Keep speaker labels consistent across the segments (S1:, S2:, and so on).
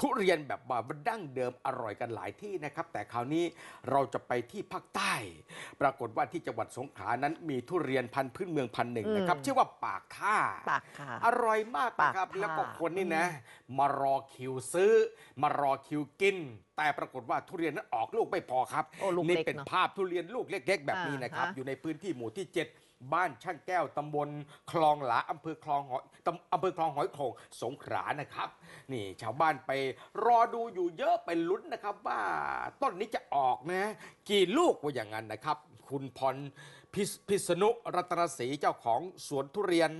S1: ทุเรียนแบบว่าดั้งเดิมอร่อยกันหลายที่นะครับ แต่คราวนี้เราจะไปที่ภาคใต้ ปรากฏว่าที่จังหวัดสงขลานั้นมีทุเรียนพันธุ์พื้นเมืองพันหนึ่งนะครับชื่อว่าปากท่าปากท่าอร่อยมากนะครับแล้วก็คนนี่นะมารอคิวซื้อมารอคิวกิน แต่ปรากฏว่าทุเรียนนั้นออกลูกไม่พอครับนี่เป็นภาพทุเรียนลูกเล็ก ๆ แบบนี้นะครับอยู่ในพื้นที่หมู่ที่7บ้านช่างแก้วตำบลคลองหลาอำเภอคลองหอยตอำเภอคลองหอยโขงสงขลานะครับ นี่ ชาวบ้านไปรอดูอยู่เยอะไปลุ้นนะครับว่าต้นนี้จะออกนะกี่ลูกว่าอย่างนั้นนะครับ คุณพรพพิษณุรัตนศรีเจ้าของสวนทุเรียน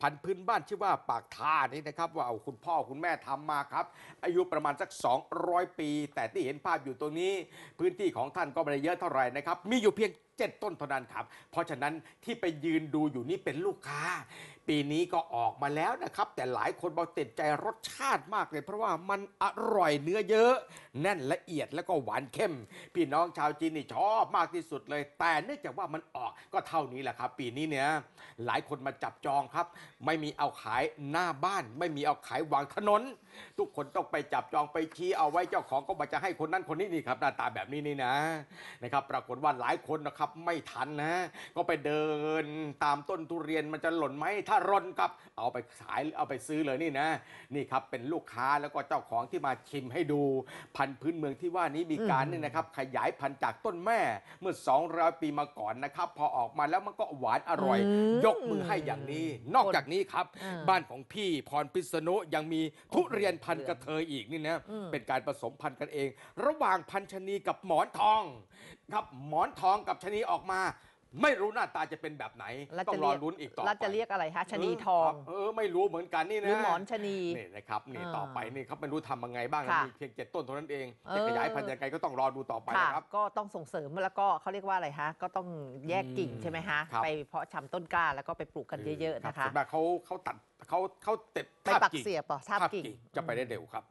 S1: พันธุ์พื้นบ้าน ชื่อว่าปากท่านี่นะครับ ว่าเอาคุณพ่อคุณแม่ทำมาครับ อายุประมาณสัก 200 ปี แต่ที่เห็นภาพอยู่ตรงนี้ พื้นที่ของท่านก็ไม่ได้เยอะเท่าไหร่นะครับมีอยู่เพียงเจ็ดต้นเท่านั้นครับเพราะฉะนั้นที่ไปยืนดูอยู่นี่เป็นลูกค้า ปีนี้ก็ออกมาแล้วนะครับ แต่หลายคนบอกติดใจรสชาติมากเลย เพราะว่ามันอร่อยเนื้อเยอะแน่นละเอียด แล้วก็หวานเข้มพี่น้องชาวจีนนี่ชอบมากที่สุดเลย แต่เนื่องจากว่ามันออกก็เท่านี้แหละครับ ปีนี้เนี่ยหลายคนมาจับจองครับ ไม่มีเอาขายหน้าบ้าน ไม่มีเอาขายวางถนน ทุกคนต้องไปจับจองไปชี้เอาไว้เจ้าของก็มาจะให้คนนั้นคนนี้นี่ครับหน้าตาแบบนี้นี่นะนะครับ ปรากฏว่าหลายคนนะครับไม่ทันนะ ก็ไปเดิน ตามต้นทุเรียนมันจะหล่นไหมถ้าหล่นครับ เอาไปขายเอาไปซื้อเลยนี่นะ นี่ครับเป็นลูกค้าแล้วก็เจ้าของที่มาชิมให้ดูพันธุ์พื้นเมืองที่ว่านี้มีการนี่นะครับ ขยายพันธุ์จากต้นแม่เมื่อ200ปีมาก่อนนะครับพอออกมาแล้วมันก็หวานอร่อย ยกมือให้อย่างนี้ นอกจากนี้ครับ บ้านของพี่พรพิษณุยังมีทุเรียนพันกระเทยอีกนี่นะเป็นการผสมพันธุ์กันเอง ระหว่างพันชนีกับหมอนทองครับหมอนทองกับชนีออกมาไม่รู้หน้าตาจะเป็นแบบไหน ต้องรอรลุ้นอีกต่อไเราจะเรียกอะไรคะชะนีทอง เออ ไม่รู้เหมือนกันนี่นะรือหมอนชะนีนี่นะครับ นี่ ต่อไปนี่ครับไม่รู้ทำยังไงบ้างมีเพียงเจ็ดต้นเท่านั้นเองจะขยายพันธุ์ยังไงก็ต้องรอดูต่อไปนะครับ ก็ต้องส่งเสริมแล้วก็เขาเรียกว่าอะไรคะก็ต้องแยกกิ่งใช่ไหมคะไปเพาะชำต้นกล้าแล้วก็ไปปลูกกันเยอะๆนะคะส่วาเขาเขาตัดเขาเขาติดไปทปักเสียบ่ทาบกิ่ง จะไปได้เร็วครับ